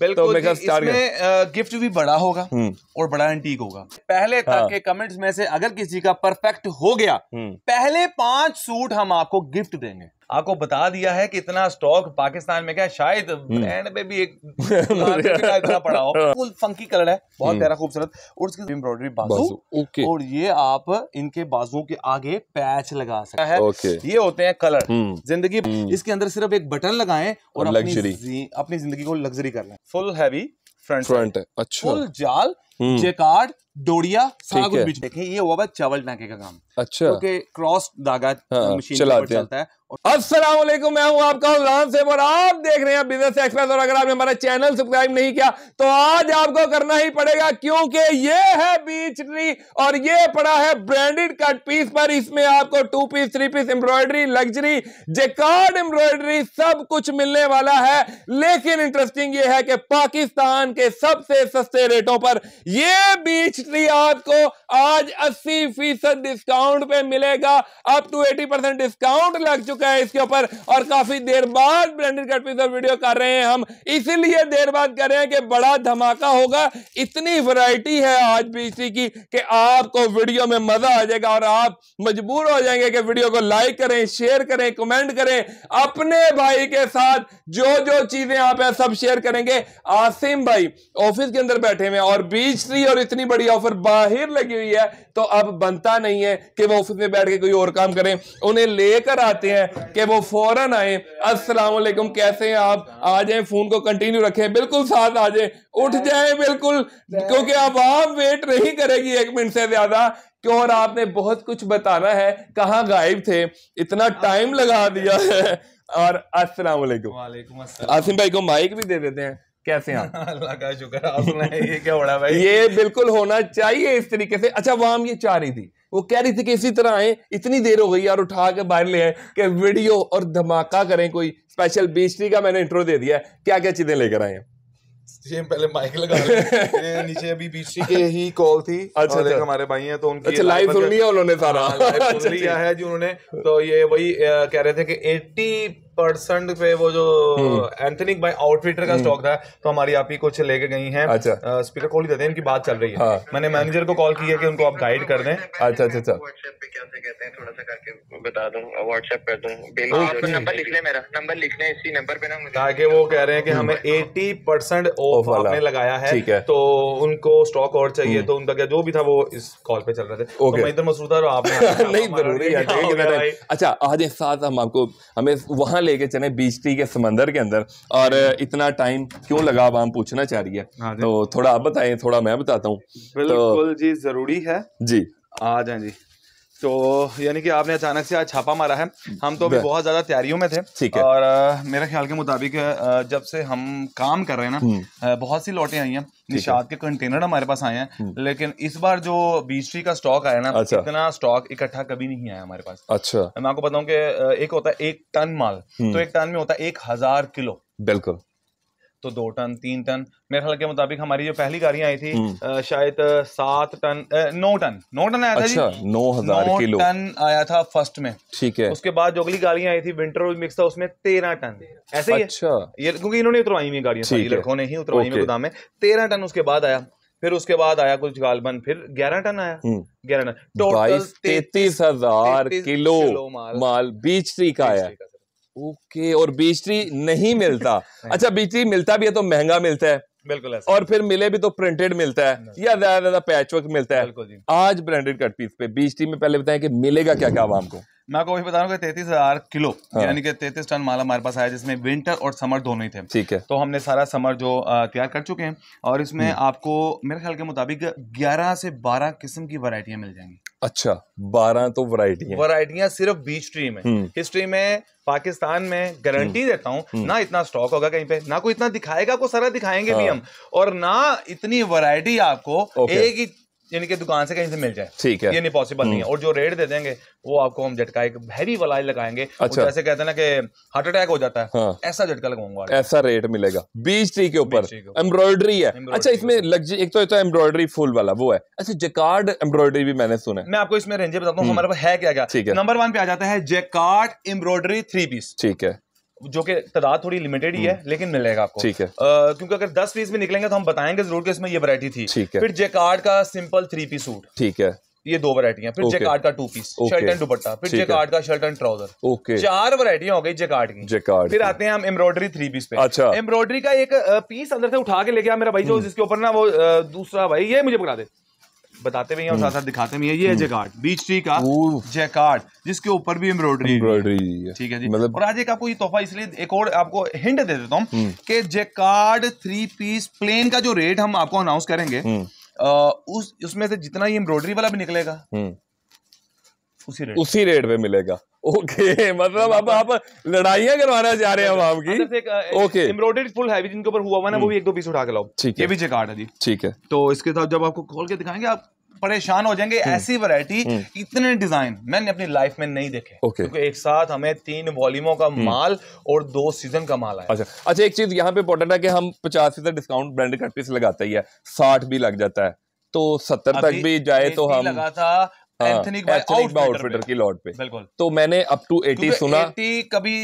तो बिल्कुल तो इसमें गिफ्ट भी बड़ा होगा हम्म। और बड़ा एंटीक होगा पहले तक हाँ। के कमेंट्स में से अगर किसी का परफेक्ट हो गया हम्म। पहले पांच सूट हम आपको गिफ्ट देंगे आपको बता दिया है कि इतना स्टॉक पाकिस्तान में क्या शायद हम्म। ब्रांड में भी एक इतना पड़ा हो फुल फंकी कलर है बहुत हम्म। प्यारा खूबसूरत और उसकी एम्ब्रॉयडरी बाजू ओके और ये आप इनके बाजुओं के आगे पैच लगा सकते हैं ये होते हैं कलर हम्म। जिंदगी इसके अंदर सिर्फ एक बटन लगाएं और अपनी अपनी जिंदगी को लग्जरी कर लें फुल हैवी फ्रंट फ्रंट है अच्छा फुल जाल जेकार्ड डोरिया सारा कुछ बीच देखिए ये हुआ चावल टाके का काम अच्छा क्योंकि क्रॉस धागा हाँ, तो मशीन चलाते चलता है असलम मैं हूं आपका उल्लान से और आप देख रहे हैं बिजनेस एक्सप्रेस और अगर आपने हमारा चैनल सब्सक्राइब नहीं किया तो आज आपको करना ही पड़ेगा क्योंकि ये है बीच ट्री और ये पड़ा है ब्रांडेड कट पीस पर इसमें आपको two piece three piece embroidery luxury jacquard embroidery सब कुछ मिलने वाला है लेकिन इंटरेस्टिंग ये है कि पाकिस्तान के सबसे सस्ते रेटों पर यह बीच इसलिए आपको आज 80 फीसद डिस्काउंट पे मिलेगा अप टू 80 परसेंट डिस्काउंट लग चुका है इसके ऊपर और काफी देर बाद ब्रांडेड कट और वीडियो कर रहे हैं हम इसीलिए देर बाद कर रहे हैं कि बड़ा धमाका होगा इतनी वैरायटी है आज बीसी की कि आपको वीडियो में मजा आ जाएगा और आप मजबूर हो जाएंगे कि वीडियो को लाइक करें शेयर करें कमेंट करें अपने भाई के साथ जो जो चीजें आप सब शेयर करेंगे आसिम भाई ऑफिस के अंदर बैठे हुए और बीच थ्री और इतनी बड़ी ऑफर बाहर लगी हुई है तो अब बनता नहीं है कि वो ऑफिस में बैठ के कोई और काम करें उन्हें लेकर आते हैं कि वो फौरन आए असलाकुम कैसे हैं आप आ जाए फोन को कंटिन्यू रखें बिल्कुल साथ आ जाए उठ जाए बिल्कुल क्योंकि अब आप वेट नहीं करेगी एक मिनट से ज्यादा क्यों और आपने बहुत कुछ बताना है कहाँ गायब थे इतना टाइम लगा दिया है और अस्सलाम वालेकुम आसिम भाई को माइक भी दे देते हैं कैसे हैं अल्लाह का शुक्र आप ये क्या बड़ा भाई ये बिल्कुल होना चाहिए इस तरीके से अच्छा वाम ये चाह रही थी वो कह रही थी कि इसी तरह आए इतनी देर हो गई यार उठा के बाहर ले आए कि वीडियो और धमाका करें कोई स्पेशल बीस का मैंने इंट्रो दे दिया क्या क्या चीजें लेकर आए ये पहले माइक लगा ये नीचे अभी बीसी के ही कॉल थी अच्छा और अच्छा। हमारे भाई हैं तो उनकी अच्छा लाइव सुन लिया उन्होंने हाँ, सारा सुन अच्छा, लिया अच्छा। है जो उन्होंने तो ये वही कह रहे थे कि 80 परसेंट पे वो जो एंथनिक भाई आउटफिटर का स्टॉक हम्म। था तो हमारी आप ही कुछ लेके गई हैं अच्छा आ, स्पीकर कॉल ही देते हैं इनकी बात चल रही है हाँ। मैंने मैनेजर को कॉल किया कि उनको आप गाइड कर दें अच्छा अच्छा अच्छा व्हाट्सएप पे क्या से कहते हैं थोड़ा सा करके बता दूं व्हाट्सएप कर दूं नंबर लिख ले मेरा नंबर लिख ले इसी नंबर पे ना ताकि वो कह रहे हैं कि हम्म। हमें 80% ऑफ तो वाला आपने लगाया है है तो उनको स्टॉक और चाहिए हम्म। तो उनका क्या जो भी था वो इस कॉल पे चल रहे थे तो okay. तो मैं इधर मसूद और तो आपने नहीं जरूरी है अच्छा आज एक साथ हम आपको हमें वहां लेके चले बीच टी के समंदर के अंदर और इतना टाइम क्यों लगा अब हम पूछना चाह रही है हाँ तो थोड़ा आप बताएं थोड़ा मैं बताता हूँ बिल्कुल जी जरूरी है जी आ जाए जी तो यानी कि आपने अचानक से आज छापा मारा है हम तो अभी बहुत ज्यादा तैयारियों में थे ठीक है और आ, मेरे ख्याल के मुताबिक जब से हम काम कर रहे हैं ना हम्म। बहुत सी लौटें आई हैं निषाद के कंटेनर हमारे पास आए हैं हम्म। लेकिन इस बार जो बीजट्री का स्टॉक आया ना अच्छा। इतना स्टॉक इकट्ठा कभी नहीं आया हमारे पास अच्छा मैं आपको बताऊँ की एक होता है एक टन माल हम्म। तो एक टन में होता है एक हजार किलो बिल्कुल तो दो टन तीन टन मेरे ख्याल के मुताबिक हमारी जो पहली गाड़ियां आई थी आ, हम्म। शायद सात टन नौ टन नौ टन आया अच्छा, था जी अच्छा, नौ हजार नौ किलो टन आया था फर्स्ट में ठीक है उसके बाद जो अगली गाड़ियां आई थी विंटर मिक्स था उसमें तेरह टन ऐसे ही अच्छा ये क्योंकि इन्होंने उतरवाई हुई गाड़ियां लड़कों ने ही उतरवाई हुई गोदाम में तेरह टन उसके बाद आया फिर उसके बाद आया कुछ गालबन फिर ग्यारह टन आया हम्म। ग्यारह टन टोटल तैतीस हजार किलो माल बीच का आया ओके और बीजट्री नहीं मिलता अच्छा बीजट्री मिलता भी है तो महंगा मिलता है बिल्कुल ऐसा और फिर मिले भी तो प्रिंटेड मिलता है या ज्यादा ज्यादा पैचवर्क मिलता है आज ब्रांडेड कट पीस पे बीजट्री में पहले बताएं कि मिलेगा क्या क्या आवाम को मैं आपको वही बता रहा हूँ तैतीस हजार किलो हाँ। यानी कि तैतीस टन माल हमारे पास आया जिसमें विंटर और समर दोनों ही थे ठीक है तो हमने सारा समर जो तैयार कर चुके हैं और इसमें हम्म। आपको मेरे ख्याल के मुताबिक ग्यारह से बारह किस्म की वरायटियाँ मिल जाएंगी अच्छा बारह तो वराइटी वरायटियां सिर्फ बीच ट्री में हिस्ट्री हम्म। में पाकिस्तान में गारंटी हम्म। देता हूं हम्म। ना इतना स्टॉक होगा कहीं पे ना कोई इतना दिखाएगा को सारा दिखाएंगे हाँ। भी हम और ना इतनी वैरायटी आपको एक ही इनके दुकान से कहीं से मिल जाए ठीक है ये नहीं पॉसिबल नहीं है हम्म। और जो रेट दे देंगे वो आपको हम झटका एक हैवी वाला लगाएंगे अच्छा जैसे कहते हैं ना कि हार्ट अटैक हो जाता है हाँ। ऐसा झटका लगाऊंगा ऐसा रेट मिलेगा बीस ट्री के ऊपर एम्ब्रॉयडरी है अच्छा इसमें लग्जरी एक तो, तो एम्ब्रॉयडरी फुल वाला वो है अच्छा जेकार्ड एम्ब्रॉयडरी भी मैंने सुना है मैं आपको इसमें रेंजे बताता हूँ हम्म। हमारे पास है क्या क्या नंबर वन पे आ जाता है जेकार्ड एम्ब्रॉयडरी थ्री पीस ठीक है जो कि तादाद थोड़ी लिमिटेड ही है हम्म। लेकिन मिलेगा आपको ठीक है क्योंकि अगर दस पीस भी निकलेंगे तो हम बताएंगे जरूर कि इसमें ये वरायटी थी फिर जेकार्ड का सिंपल थ्री पीस सूट ठीक है ये दो वरायटियां फिर जेकार्ड का two piece shirt and dupatta फिर जेकार्ड का शर्ट एंड ट्राउजर ओके चार वरायटियां हो गई जेकार्ड की जेकार्ड फिर आते हैं हम एम्ब्रॉयडरी थ्री पीस पे अच्छा एम्ब्रॉयडरी का एक पीस अंदर से उठा के लेके मेरा भाई जो हम्म। जिसके ऊपर ना वो दूसरा भाई ये मुझे पकड़ा दे बताते भी हैं और साथ साथ दिखाते भी हैं ये है हम्म। जैकार्ड बीच ट्री का जैकार्ड जिसके ऊपर भी एम्ब्रॉयडरी एम्ब्रॉयडरी ठीक है जी मतलब और आज एक आपको ये तोहफा इसलिए एक और आपको हिंट दे देता हूँ हम्म। कि जैकार्ड थ्री पीस प्लेन का जो रेट हम आपको अनाउंस करेंगे हम्म। उस उसमें से जितना ये एम्ब्रॉयडरी वाला भी निकलेगा उसी रेट उसी रेट पे मिलेगा ओके मतलब अब आप लड़ाइयां करवाना चाह रहे हैं हम की ओके एम्ब्रॉयडरी फुल हैवी जिनके ऊपर हुआ हुआ ना वो भी एक दो पीस उठा के लाओ ये भी जेकार्ड है जी ठीक है तो इसके साथ जब आपको खोल के दिखाएंगे आप परेशान हो जाएंगे हम्म। ऐसी वैरायटी हम्म। इतने डिजाइन मैंने अपनी लाइफ में नहीं देखे okay. क्योंकि एक साथ हमें तीन वॉल्यूमों का हम्म। माल और दो सीजन का माल आया अच्छा अच्छा एक चीज यहाँ पे इंपॉर्टेंट है कि हम पचास फीसद डिस्काउंट ब्रांड कट पीस लगाते ही है साठ भी लग जाता है तो सत्तर तक भी जाए तो हम लगा था हाँ, एंथनी आउटफील्डर की लॉट पे बिल्कुल तो मैंने अप टू 80 सुना 80 कभी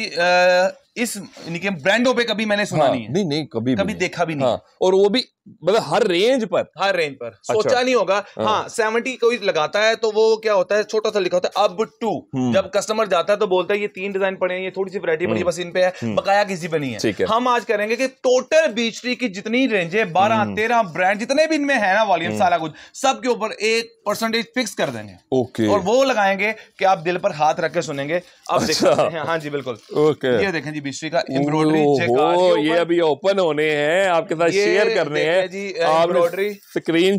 इस ब्रांडों पे कभी मैंने सुना हाँ, नहीं है नहीं नहीं कभी कभी देखा भी नहीं हाँ, और वो भी मतलब हर रेंज पर हर रेंज पर अच्छा, सोचा नहीं होगा हाँ, हाँ सेवेंटी कोई लगाता है तो वो क्या होता है छोटा सा लिखा होता है अब टू हम्म। जब कस्टमर जाता है तो बोलता है ये तीन डिजाइन पड़े हैं ये थोड़ी सी वरायटी पड़ी हम्म। बस इन पे है हम्म। बकाया किसी पे नहीं है हम आज करेंगे कि टोटल बीच ट्री की जितनी रेंजे बारह तेरह ब्रांड जितने भी इनमें है ना वॉल्यूम सारा कुछ सबके ऊपर एक परसेंटेज फिक्स कर देंगे ओके और वो लगाएंगे कि आप दिल पर हाथ रख के सुनेंगे आप अच्छा। देख सकते हैं हाँ जी बिल्कुल ओके ये देखें जी मिश्री का एम्ब्रॉयडरी चेक ये अभी ओपन होने हैं आपके साथ शेयर करने हैं एम्ब्रॉयडरी स्क्रीन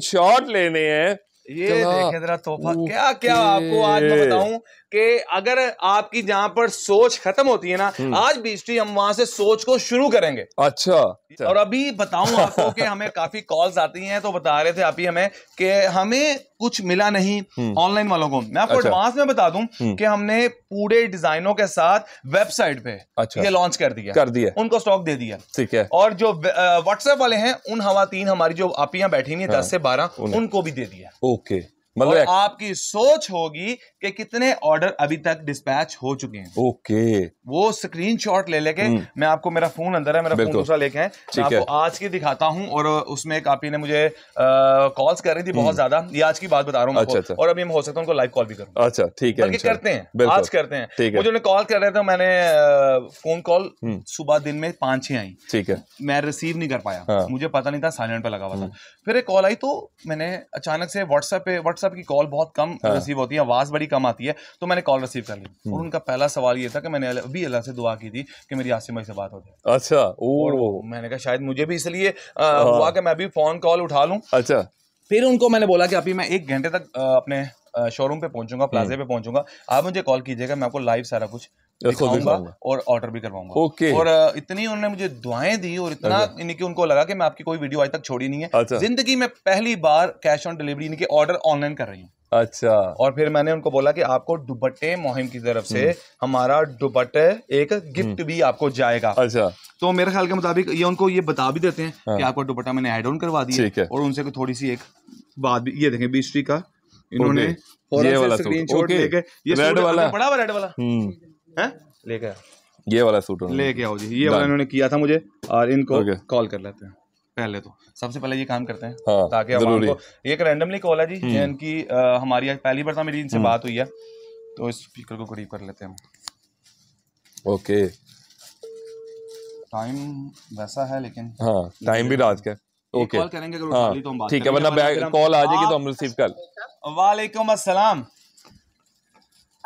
लेने हैं ये देखें जरा तोहफा क्या क्या आपको आज मैं बताऊं कि अगर आपकी जहाँ पर सोच खत्म होती है ना हम्म। आज बीस्टी हम वहां से सोच को शुरू करेंगे अच्छा, अच्छा। और अभी बताऊं आपको कि हमें काफी कॉल्स आती हैं तो बता रहे थे आप ही हमें कि हमें कुछ मिला नहीं ऑनलाइन हम्म। वालों को मैं आपको एडवांस अच्छा। में बता दूं हम्म। कि हमने पूरे डिजाइनों के साथ वेबसाइट पे अच्छा। ये लॉन्च कर दिया कर दिया उनको स्टॉक दे दिया ठीक है और जो व्हाट्सएप वाले हैं उन हवा तीन हमारी जो आप यहाँ बैठी हुई है हाँ। दस से बारह उनको भी दे दिया ओके और आपकी सोच होगी कि कितने ऑर्डर अभी तक डिस्पैच हो चुके हैं ओके वो स्क्रीनशॉट ले लेके हम्म। मैं आपको मेरा फोन अंदर है मेरा फोन दूसरा लेके है मैं आपको आज की दिखाता हूँ और उसमें काफी ने मुझे कॉल्स कर रही थी बहुत हम्म। ज्यादा ये आज की बात बता रहा हूँ अच्छा, अच्छा। और अभी हम हो सकता हूँ उनको लाइव कॉल भी करूँ अच्छा ठीक है करते हैं आज करते हैं मुझे उन्हें कॉल कर रहे थे मैंने फोन कॉल हम्म। सुबह दिन में पांच छह आई ठीक है मैं रिसीव नहीं कर पाया हाँ। मुझे पता नहीं था साइलेंट पर लगा हुआ था फिर एक कॉल आई तो मैंने अचानक से व्हाट्सएप पे व्हाट्सएप व्हाट्सएप की कॉल बहुत कम हाँ। रिसीव होती है आवाज़ बड़ी कम आती है तो मैंने कॉल रिसीव कर ली हम्म। और उनका पहला सवाल ये था कि मैंने अभी अल्लाह से दुआ की थी कि मेरी आसिम भाई से बात हो जाए अच्छा और मैंने कहा शायद मुझे भी इसलिए हाँ। हुआ कि मैं अभी फ़ोन कॉल उठा लूँ अच्छा फिर उनको मैंने बोला कि अभी मैं एक घंटे तक अपने शोरूम पे पहुंचूंगा प्लाजे हम्म। पे पहुंचूंगा आप मुझे कॉल कीजिएगा मैं आपको लाइव सारा कुछ दिखाऊंगा और ऑर्डर भी करवाऊंगा ओके और इतनी उन्होंने मुझे दुआएं दी और इतना अच्छा। इनके उनको लगा कि मैं आपकी कोई वीडियो आज तक छोड़ी नहीं है अच्छा। जिंदगी में पहली बार कैश ऑन डिलीवरी इनके ऑर्डर ऑनलाइन कर रही हूँ अच्छा और फिर मैंने उनको बोला कि आपको दुबट्टे मुहिम की तरफ से हम्म। हमारा दुबट्टे एक गिफ्ट हम्म। भी आपको जाएगा अच्छा तो मेरे ख्याल के मुताबिक ये उनको ये बता भी देते हैं हाँ। कि आपको दुपट्टा मैंने एड ऑन करवा दिया और उनसे थोड़ी सी एक बात भी ये देखें बीसरी का इन्होंने ये वाला स्क्रीनशॉट लेके ये रेड वाला बड़ा वाला रेड वाला हम्म हैं लेके ये वाला सूट लेके आओ जी ये वाला इन्होंने किया था मुझे और इनको कॉल कर लेते हैं पहले तो सबसे पहले ये काम करते हैं हाँ, ताकि को एक रैंडमली कॉल है जी हम्म। जिनकी हमारी आज पहली बार मेरी इनसे हम्म। बात हुई है तो इस स्पीकर को करीब कर लेते हैं ओके टाइम वैसा है लेकिन हाँ टाइम भी रात का ओके तो हाँ, तो ठीक है वरना कॉल आ जाएगी तो हम रिसीव हाँ, कर वालेकुम असलम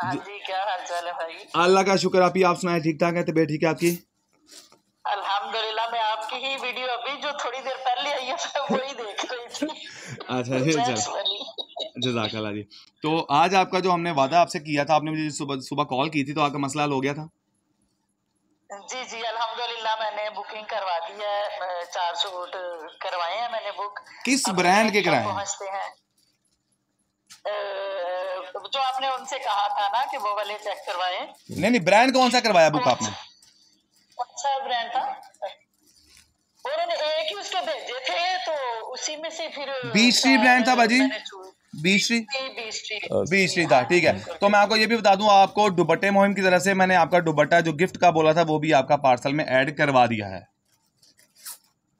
हाँ अल्लाह का शुक्र आप ही आप सुनाए ठीक ठाक है तबियत ठीक है आपकी अल्हम्दुलिल्लाह मैं आपकी ही वीडियो अभी जो थोड़ी देर पहले आई है वही देख रही थी अच्छा, अच्छा। जी तो आज आपका जो हमने वादा आपसे किया था आपने मुझे सुबह सुबह कॉल की थी तो आपका मसला हल हो गया था जी जी मैंने बुकिंग करवा दी है चार सूट करवाए हैं मैंने बुक किस ब्रांड के कराए पहुँचते हैं जो आपने उनसे कहा था ना कि वो वाले चेक करवाए नहीं नहीं ब्रांड कौन सा करवाया बुक आपने अच्छा ब्रांड था उन्होंने एक ही उसके भेजे थे तो उसी में से फिर बीसरी ब्रांड था बाजी बीसरी बीसरी था ठीक है तो मैं आपको ये भी बता दूं आपको दुबट्टे मुहिम की तरह से मैंने आपका दुबट्टा जो गिफ्ट का बोला था वो भी आपका पार्सल में ऐड करवा दिया है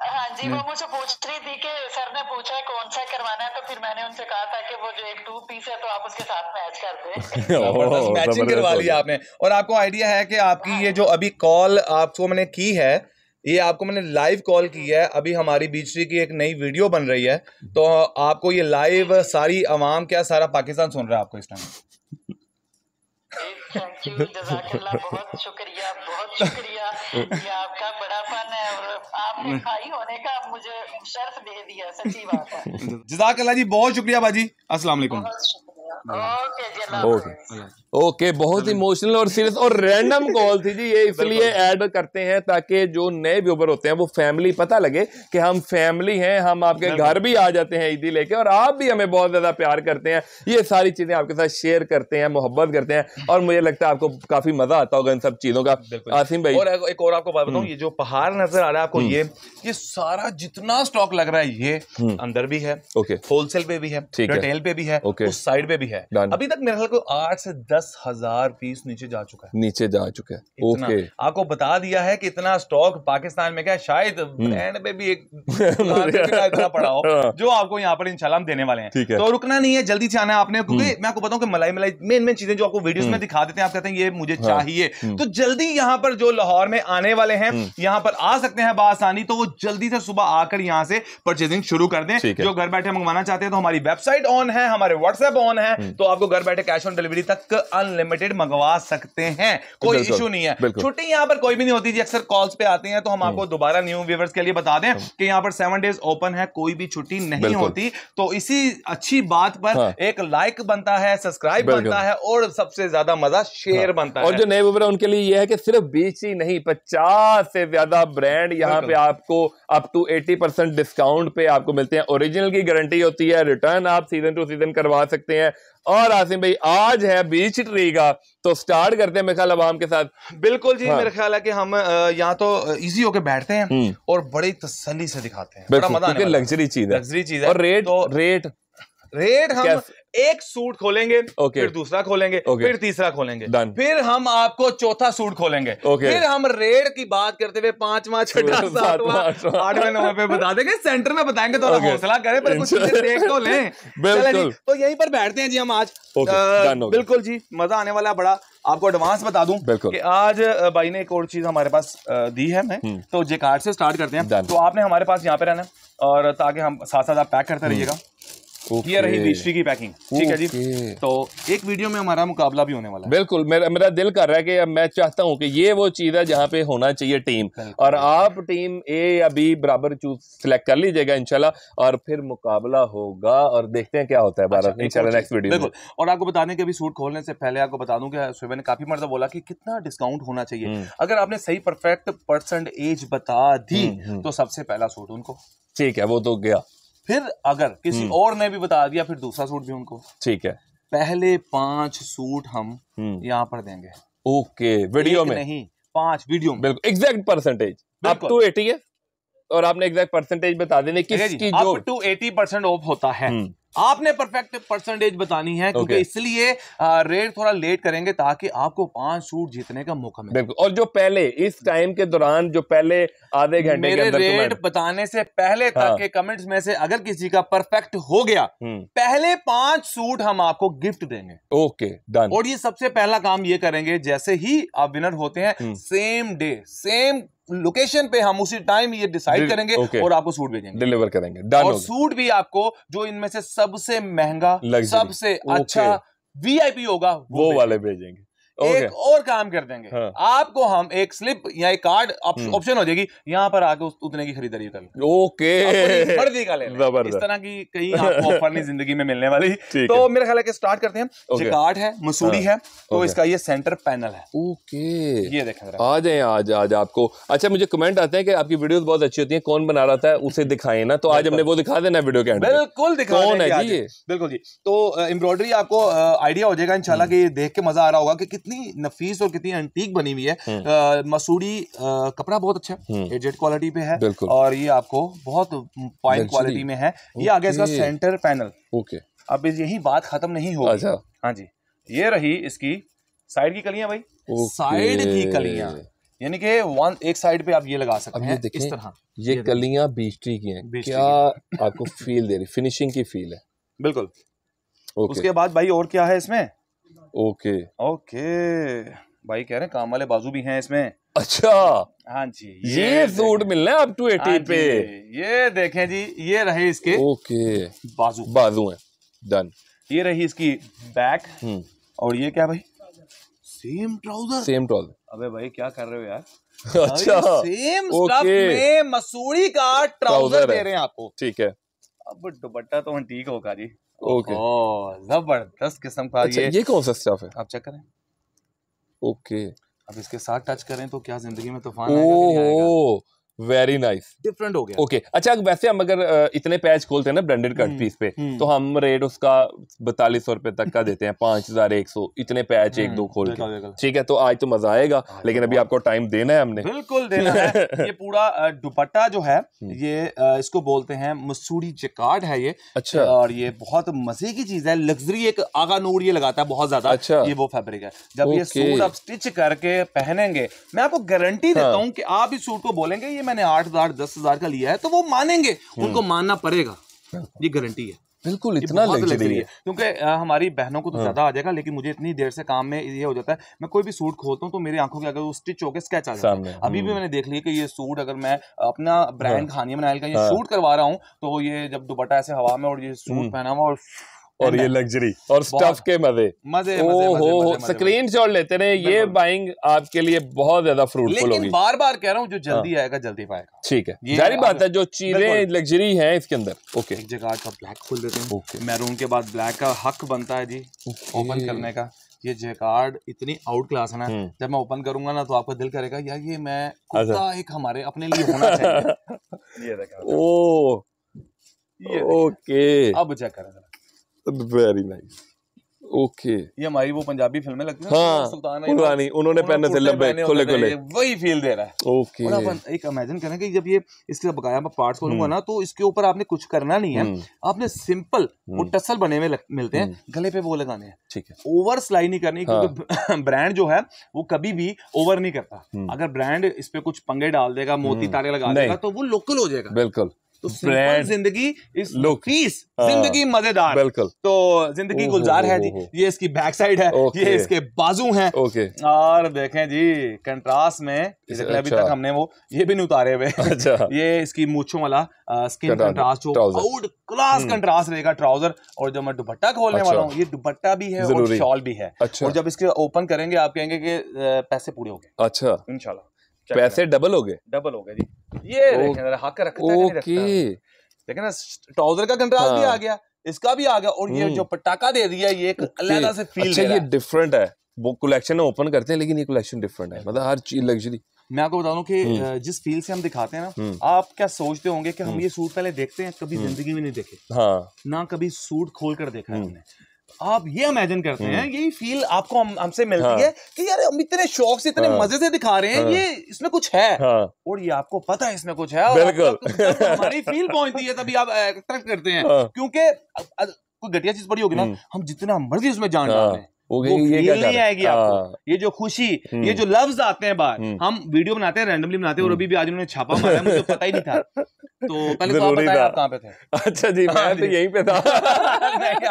हाँ जी वो हम्म। मुझे पूछ रही थी कि सर ने पूछा है कौन सा करवाना है तो फिर मैंने उनसे कहा था कि वो जो एक टू पीस है तो आप उसके साथ मैच कर दे मैचिंग करवा लिया आपने और आपको आइडिया है कि आपकी हाँ। ये जो अभी कॉल आपको मैंने की है ये आपको मैंने लाइव कॉल की है अभी हमारी बीचरी की एक नई वीडियो बन रही है तो आपको ये लाइव सारी आवाम क्या सारा पाकिस्तान सुन रहा है आपको इस टाइम जजाकला शुक्रिया बहुत आपका हम्म। जी बहुत शुक्रिया बाजी असला ओके जी ओके ओके बहुत इमोशनल और सीरियस और रैंडम कॉल थी जी ये इसलिए ऐड करते हैं ताकि जो नए व्यूवर होते हैं वो फैमिली पता लगे कि हम फैमिली हैं हम आपके घर भी आ जाते हैं ईदी लेके और आप भी हमें बहुत ज्यादा प्यार करते हैं ये सारी चीजें आपके साथ शेयर करते हैं मोहब्बत करते हैं और मुझे लगता है आपको काफी मजा आता होगा इन सब चीजों का आसिम भाई और एक और आपको बात बताऊँ हम्म। ये जो पहाड़ नजर आ रहा है आपको हम्म। ये ये सारा जितना स्टॉक लग रहा है ये हम्म। अंदर भी है होलसेल पे भी है रिटेल पे भी है साइड पे भी है अभी तक मेरे ख्याल को आठ से दस दस हजार पीस नीचे जा चुका है नीचे जा चुका है ओके आपको बता दिया है कि इतना स्टॉक पाकिस्तान में क्या शायद ब्रांड हम्म। पे भी एक इतना पड़ा हो हाँ। जो आपको यहाँ पर इंशाल्लाह देने वाले हैं तो रुकना नहीं है जल्दी से आना है आपने क्योंकि हम्म। मैं आपको बताऊं कि मलाई मलाई मेन मेन चीजें जो आपको वीडियो में हम्म। दिखा देते हैं आप कहते हैं ये मुझे हाँ। चाहिए तो जल्दी यहाँ पर जो लाहौर में आने वाले हैं यहाँ पर आ सकते हैं बासानी तो वो जल्दी से सुबह आकर यहाँ से परचेजिंग शुरू कर दें जो घर बैठे मंगवाना चाहते हैं तो हमारी वेबसाइट ऑन है हमारे व्हाट्सएप ऑन है तो आपको घर बैठे कैश ऑन डिलीवरी तक अनलिमिटेड मंगवा सकते हैं कोई इशू नहीं है छुट्टी यहाँ पर कोई भी नहीं होती जी अक्सर कॉल्स पे आते हैं तो हम आपको हम्म। दोबारा न्यू व्यूवर्स के लिए बता दें हम्म। कि यहाँ पर सेवन डेज ओपन है कोई भी छुट्टी नहीं होती तो इसी अच्छी बात पर हाँ। एक लाइक बनता है सब्सक्राइब बनता है और सबसे ज्यादा मजा शेयर हाँ। बनता है और जो नए व्यूवर उनके लिए यह है कि सिर्फ बीच ही नहीं पचास से ज्यादा ब्रांड यहाँ पे आपको अप टू एटी डिस्काउंट पे आपको मिलते हैं ओरिजिनल की गारंटी होती है रिटर्न आप सीजन टू सीजन करवा सकते हैं और आसिम भाई आज है बीच ट्री का तो स्टार्ट करते हैं मेरे ख्याल आवाम के साथ बिल्कुल जी हाँ। मेरा ख्याल है कि हम यहाँ तो इजी होके बैठते हैं हम्म। और बड़ी तसली से दिखाते हैं बड़ा मजा लग्जरी चीज है लग्जरी चीज है और रेट तो, रेट रेट हम एक सूट खोलेंगे okay. फिर दूसरा खोलेंगे okay. फिर तीसरा खोलेंगे Done. फिर हम आपको चौथा सूट खोलेंगे okay. फिर हम रेड की बात करते हुए पांचवा छठा आठवें पे बता देंगे सेंटर में बताएंगे तो okay. हौसला करें पर कुछ देख तो लें तो यहीं पर बैठते हैं जी हम आज बिल्कुल जी मजा आने वाला बड़ा आपको एडवांस बता दूं कि आज भाई ने एक और चीज हमारे पास दी है मैं हम्म। तो जे कार्ड से स्टार्ट करते हैं तो आपने हमारे पास यहाँ पे रहना और ताकि हम साथ साथ आप पैक करते हम्म। रहिएगा ये रही मिश्री की पैकिंग ठीक है जी तो एक वीडियो में हमारा मुकाबला भी होने वाला है बिल्कुल मेरा मेरा दिल कर रहा है कि मैं चाहता हूँ कि ये वो चीज़ है जहाँ पे होना चाहिए टीम और आप टीम ए या बी बराबर चूज सेलेक्ट कर लीजिएगा इनशाला और फिर मुकाबला होगा और देखते हैं क्या होता है भारत अच्छा, इंशाल्लाह नेक्स्ट वीडियो बिल्कुल और आपको बताने के भी सूट खोलने से पहले आपको बता दूँ कि सुबह ने काफी मर्जा बोला कि कितना डिस्काउंट होना चाहिए हम्म। अगर आपने सही परफेक्ट परसेंट एज बता दी हम्म, हम्म। तो सबसे पहला सूट उनको ठीक है वो तो गया फिर अगर किसी हम्म। और ने भी बता दिया फिर दूसरा सूट भी उनको ठीक है पहले पांच सूट हम हम्म। यहाँ पर देंगे ओके वीडियो में नहीं पांच वीडियो में बिल्कुल एग्जैक्ट परसेंटेज टू एटी है और आपने एग्जैक्ट परसेंटेज बता देने किसकी जो टू एटी परसेंट ऑफ होता है हम्म। आपने परफेक्ट परसेंटेज बतानी है क्योंकि okay. इसलिए रेट थोड़ा लेट करेंगे ताकि आपको पांच सूट जीतने का मौका मिले और जो पहले इस टाइम के दौरान जो पहले आधे घंटे मेरे रेट बताने से पहले हाँ। तक हाँ। के कमेंट्स में से अगर किसी का परफेक्ट हो गया हम्म। पहले पांच सूट हम आपको गिफ्ट देंगे ओके okay, डन और ये सबसे पहला काम ये करेंगे जैसे ही आप विनर होते हैं सेम डे सेम लोकेशन पे हम उसी टाइम ये डिसाइड करेंगे okay. और आपको सूट भेजेंगे डिलीवर करेंगे और सूट भी आपको जो इनमें से सबसे महंगा सबसे अच्छा वीआईपी होगा वो वाले भेजेंगे एक और काम कर देंगे हाँ. आपको हम एक स्लिप या एक कार्ड हम्म। ऑप्शन हो जाएगी यहाँ पर आके उतने की खरीदारी कर ओके मर्जी का ले इस तरह की कई ऑफर नहीं जिंदगी में मिलने वाली तो मेरा ख्याल है कि स्टार्ट करते हैं कार्ड है मसूरी हाँ। है तो इसका ये सेंटर पैनल है ओके ये देखें आ जाए आज आज आपको अच्छा मुझे कमेंट आते हैं कि आपकी वीडियोस बहुत अच्छी होती है कौन बना रहा था उसे दिखाए ना तो आज हमने वो दिखा देना वीडियो के बिल्कुल दिखा कौन है जी बिल्कुल जी तो एम्ब्रॉयडरी आपको आइडिया हो जाएगा इंशाल्लाह हम्म। कि देख के मजा आ रहा होगा कि कितनी कितनी नफीस और कितनी एंटीक बनी हुई है हम्म। मसूरी कपड़ा बहुत अच्छा एजेड क्वालिटी हम्म। पे है और ये आपको बहुत फाइन क्वालिटी में है ये आगे इसका सेंटर पैनल ओके अब यही बात खत्म नहीं हो अच्छा हाँ जी ये रही इसकी साइड की कलियां भाई साइड की कलियां यानी कि वन एक साइड पे आप ये लगा सकते हैं इस तरह ये, ये कलियां बीस्ट्री की हैं क्या आपको फील दे रही फिनिशिंग की फील है बिल्कुल उसके बाद भाई और क्या है इसमें ओके ओके भाई कह रहे हैं काम वाले बाजू भी हैं इसमें अच्छा हाँ जी ये, ये सूट मिलना है अप टू एटी पे ये देखें जी ये रहे इसके ओके बाजू बाजू हैं डन ये रही इसकी बैक हम्म। और ये क्या भाई सेम ट्राउजर सेम ट्राउजर अबे भाई क्या कर रहे हो यार अच्छा सेम स्टफ में मसूरी का ट्राउजर दे रहे हैं आपको ठीक है अब दुपट्टा तो ठीक होगा जी ओके जबरदस्त किस्म का अच्छा, ये ये कौन सा स्टफ है आप चेक करें ओके अब इसके साथ टच करें तो क्या जिंदगी में तूफान आएगा वेरी नाइस डिफरेंट हो गया ओके okay. अच्छा वैसे हम अगर इतने पैच खोलते हैं ना ब्रांडेड कट पीस हम्म, पे हम्म। तो हम रेट उसका बतालीस सौ रुपए तक का देते हैं पांच हजार एक सौ इतने पैच एक हम्म, दो खोल के ठीक है तो आज तो मजा आएगा तो लेकिन अभी आपको टाइम देना है हमने बिल्कुल देना है ये पूरा दुपट्टा जो है ये इसको बोलते हैं मसूरी जकार्ड है ये अच्छा और ये बहुत मजे की चीज है लग्जरी एक आगा नूर ये लगाता है बहुत ज्यादा अच्छा ये वो फेब्रिक है जब ये सूट आप स्टिच करके पहनेंगे मैं आपको गारंटी देता हाँ। हूँ कि आप इस सूट को बोलेंगे ये मैंने आठ हजार दस हजार का लिया है तो वो मानेंगे हम्म। उनको मानना पड़ेगा ये गारंटी है बिल्कुल इतना लग्जरी है क्योंकि हमारी बहनों को तो हाँ। ज्यादा आ जाएगा लेकिन मुझे इतनी देर से काम में ये हो जाता है मैं कोई भी सूट खोलता हूँ तो मेरी आंखों के अगर वो स्टिच होकर स्केच आ जाता है अभी भी हम्म। मैंने देख लिया कि ये सूट अगर मैं अपना ब्रांड हाँ। खानिया बनाया का ये शूट हाँ। करवा रहा हूँ तो ये जब दुपट्टा ऐसे हवा में और ये सूट हम्म। पहना हुआ और और ये लग्जरी और स्टफ के मजे मजे हो स्क्रीन शॉट लेते रहे ये बाइंग आपके लिए बहुत ज्यादा फ्रूटफुल होगी बार बार कह रहा हूँ जो हाँ। जल्दी आएगा जल्दी पाएगा ठीक है जारी बात है जो चीरे लग्जरी है इसके अंदर ओके जगह का ब्लैक खोल देते हैं मैरून के बाद ब्लैक का हक बनता है जी ओपन करने का ये जेकार्ड इतनी आउट क्लास है ना हम्म। जब मैं ओपन करूंगा ना तो आपका दिल करेगा यार ये मैं अच्छा। कुत्ता एक हमारे अपने लिए होना चाहिए ये देखा ओ ओके अब चेक करेगा वेरी नाइस ओके ये हमारी वो पंजाबी फिल्में लगती है हाँ, सुल्तान पुरानी उन्होंने पहने थे लंबे खुले खुले वही फील दे रहा है ओके और अपन एक इमेजिन करें कि जब ये इसके बकाया मैं पार्ट्स खोलूंगा हम्म। ना तो इसके ऊपर आपने कुछ करना नहीं है हम्म। आपने सिंपल वो टसल बने हुए मिलते हैं हम्म। गले पे वो लगाने हैं ठीक है ओवर सिलाई नहीं करनी क्योंकि ब्रांड हाँ। जो है वो कभी भी ओवर नहीं करता अगर ब्रांड इस पे कुछ पंगे डाल देगा मोती तारे लगा देगा तो वो लोकल हो जाएगा बिल्कुल तो सिंपल जिंदगी इज लुकीस हाँ। जिंदगी मजेदार बिल्कुल तो जिंदगी गुलजार है जी ये इसकी बैक साइड है ये इसके बाजू हैं और देखें जी कंट्रास्ट में अभी अच्छा। तक हमने वो ये भी नहीं उतारे हुए अच्छा ये इसकी मूछों वाला स्किन कंट्रास्ट जो आउट क्लास कंट्रास्ट रहेगा ट्राउजर और जो मैं दुपट्टा खोलने अच्छा। वाला हूँ ये दुपट्टा भी है और शॉल भी है अच्छा। और जब इसके ओपन करेंगे आप कहेंगे कि पैसे पूरे हो गए अच्छा इनशाला पैसे डबल हो गए डबल हो गए जी ये देखें हक रखता ओके लेकिन ट्राउजर का कंट्रास्ट भी आ हाँ। गया इसका भी आ गया और ये हम्म। जो पटाखा दे दिया ये अलग से फील अच्छा ये डिफरेंट है वो कलेक्शन ओपन करते हैं लेकिन ये कलेक्शन डिफरेंट है मतलब हर चीज लग्जरी मैं आपको बता दूं कि हम्म। जिस फील से हम दिखाते हैं ना हम्म। आप क्या सोचते होंगे कि हम ये सूट पहले देखते हैं कभी जिंदगी में नहीं देखे हाँ। ना कभी सूट खोल कर देखा है हमने आप ये इमेजिन करते हैं हम्म। यही फील आपको हमसे हम मिलती हाँ। है कि यार हम इतने शौक से इतने हाँ। मजे से दिखा रहे हैं हाँ। ये इसमें कुछ है हाँ। और ये आपको पता है इसमें कुछ है और हमारी फील पहुंचती है तभी आप अट्रैक्ट करते हैं हाँ। क्योंकि कोई घटिया चीज पड़ी होगी ना हम्म। हम जितना मर्जी उसमें जान हैं हाँ। वो ये क्या नहीं आएगी आपको हाँ। ये जो खुशी ये जो लफ्ज हम्म। आते हैं बाहर हम्म। हम वीडियो बनाते हैं रैंडमली बनाते हैं और हम्म। अभी भी आज उन्होंने छापा मारा मुझे तो पता ही नहीं था तो पहले तो आप बताएं आप कहाँ पे थे अच्छा जी मैं हाँ तो यहीं पे था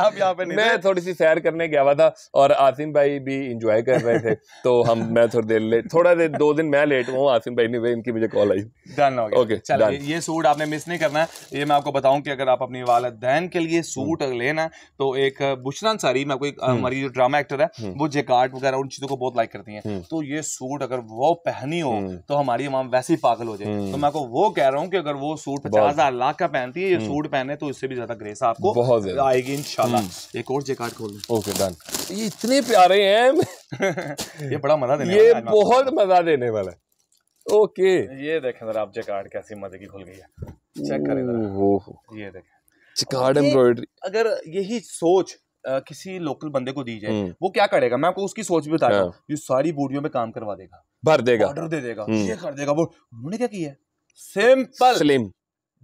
आप यहाँ पे नहीं मैं थोड़ी सी सैर करने गया हुआ था और आसिम भाई भी इंजॉय कर रहे थे तो हम मैं थोड़ी देर लेट थोड़ा देर दो दिन मैं लेट हुआ आसिम भाई नहीं ने इनकी मुझे कॉल आई डन हो गया ओके चलो ये सूट आपने मिस नहीं करना है ये मैं आपको बताऊं कि अगर आप अपनी वालदैन के लिए सूट लेना तो एक बुशरान सारी मैं आपको हमारी जो ड्रामा कैरेक्टर है हम्म। वो जेकार्ड वगैरह उन चीजों को बहुत लाइक करती है हम्म। तो ये सूट अगर वो पहनी हो हम्म। तो हमारी माम वैसे ही पागल हो जाए तो मैं आपको वो कह रहा हूँ कि अगर वो सूट पचास हजार लाख का पहनती है ये सूट पहने तो इससे भी ज्यादा ग्रेस आपको आएगी इन एक और जेकार्ड खोल ओके डन ये इतने प्यारे हैं ये बड़ा मजा देने ये बहुत मजा देने वाला है ओके ये देखें जरा आप जेकार्ड कैसी मजे की खुल गई है चेक करें ये देखें जेकार्ड एम्ब्रॉयडरी अगर यही सोच किसी लोकल बंदे को दी जाए हम्म। वो क्या करेगा मैं आपको उसकी सोच भी बता रहा हूँ ये सारी बोरियों में काम करवा देगा भर देगा ऑर्डर दे देगा हम्म। ये कर देगा वो उन्होंने क्या किया सिंपल स्लिम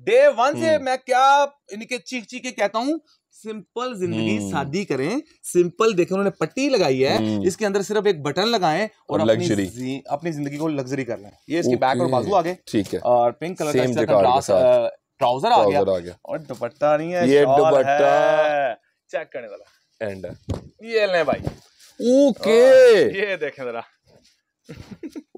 डे वन से हम्म। मैं क्या इनके चीख चीख के कहता हूँ सिंपल जिंदगी शादी करें सिंपल देखें उन्होंने पट्टी लगाई है इसके अंदर सिर्फ एक बटन लगाएं और, और अपनी अपनी जिंदगी को लग्जरी कर लें ये इसके बैक और बाजू आ गए ठीक है और पिंक कलर का ट्राउजर आ गया और दुपट्टा नहीं है ये दुपट्टा चेक करने जरा एंड uh, ये ले भाई ओके हाँ, ये देखें जरा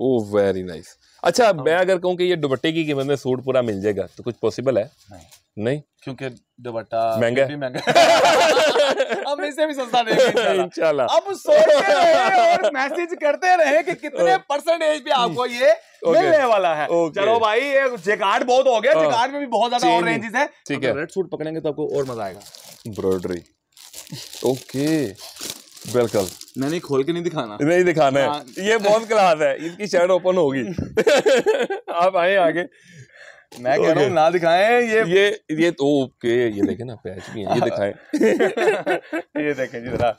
ओ वेरी नाइस अच्छा हाँ। मैं अगर कहूं कि ये दुपट्टे की कीमत में सूट पूरा मिल जाएगा तो कुछ पॉसिबल है नहीं नहीं क्योंकि दुपट्टा महंगा भी महंगा अब इसे भी सस्ता देंगे इंशाल्लाह अब सोचते रहे और मैसेज करते रहे कि कितने परसेंटेज oh. पे आपको ये मिलने वाला है चलो भाई ये जैकार्ड बहुत हो गया oh. जैकार्ड में भी बहुत ज्यादा और रेंजेस है ठीक है रेड सूट पकड़ेंगे तो आपको और मजा आएगा एम्ब्रॉयडरी ओके बिल्कुल मैंने खोल के नहीं दिखाना नहीं दिखाना है हाँ। ये बहुत क्लास है इसकी शर्ट ओपन होगी आप आए आगे मैं कह रहा हूँ ना दिखाएं ये ये ये तो ओके ये देखे ना पैच भी है ये हाँ। दिखाएं ये देखें जी जरा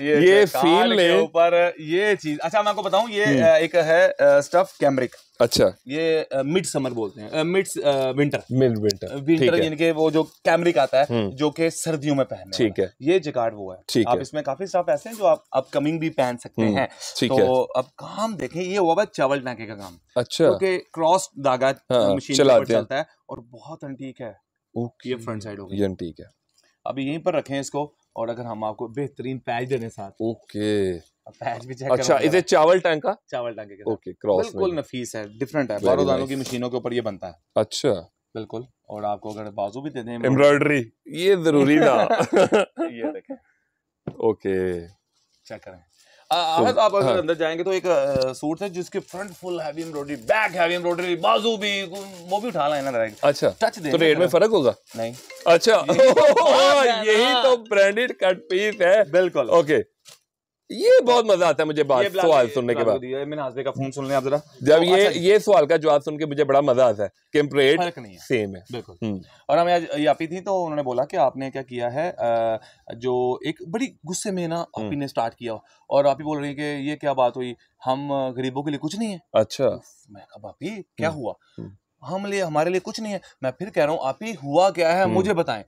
ये ये फील के ऊपर ये चीज अच्छा मैं आपको बताऊं ये हम्म। एक है स्टफ कैमरिक अच्छा ये मिड समर बोलते हैं mid winter mid winter winter इनके वो जो कैमरिक आता है हम्म। जो कि सर्दियों में पहनने ठीक है ये जिकार्ड वो है ठीक आप इसमें काफी स्टफ ऐसे हैं जो आप अपकमिंग भी पहन सकते हम्म, हैं ठीक तो अब काम देखें ये हुआ है चावल टाके का काम अच्छा क्योंकि क्रॉस धागा हाँ, मशीन चलता है और बहुत अंटीक है ये फ्रंट साइड हो गई ये अंटीक है अभी यहीं पर रखें इसको और अगर हम आपको बेहतरीन पैच देने साथ ओके पैच भी चेक अच्छा इसे चावल टैंक का चावल टैंक ओके क्रॉस बिल्कुल नफीस है डिफरेंट है दानों की मशीनों के ऊपर ये बनता है अच्छा बिल्कुल और आपको अगर बाजू भी दे दें एम्ब्रॉयडरी ये जरूरी ना ये देखें ओके चेक करें अहद आप अगर हाँ। अंदर जाएंगे तो एक सूट है जिसके front full heavy embroidery back heavy embroidery बाजू भी वो भी उठा लेना रहेगा अच्छा टच दे तो रेट में फर्क होगा नहीं अच्छा यही हाँ। तो ब्रांडेड कट पीस है बिल्कुल ओके ये बहुत मजा आता है मुझे बात सवाल सुनने के बाद का फोन सुन आप जरा जब तो ये अच्छा ये सवाल का जवाब सुन के मुझे बड़ा मजा आता है सेम है बिल्कुल हम्म। और हमें आज यापी थी तो उन्होंने बोला कि आपने क्या किया है जो एक बड़ी गुस्से में ना हम्म। आपी ने स्टार्ट किया और आप ही बोल रही है कि ये क्या बात हुई हम गरीबों के लिए कुछ नहीं है अच्छा मैं कहा बापी क्या हम्म। हुआ हम लिए हमारे लिए कुछ नहीं है मैं फिर कह रहा हूँ आप ही हुआ क्या है मुझे बताएं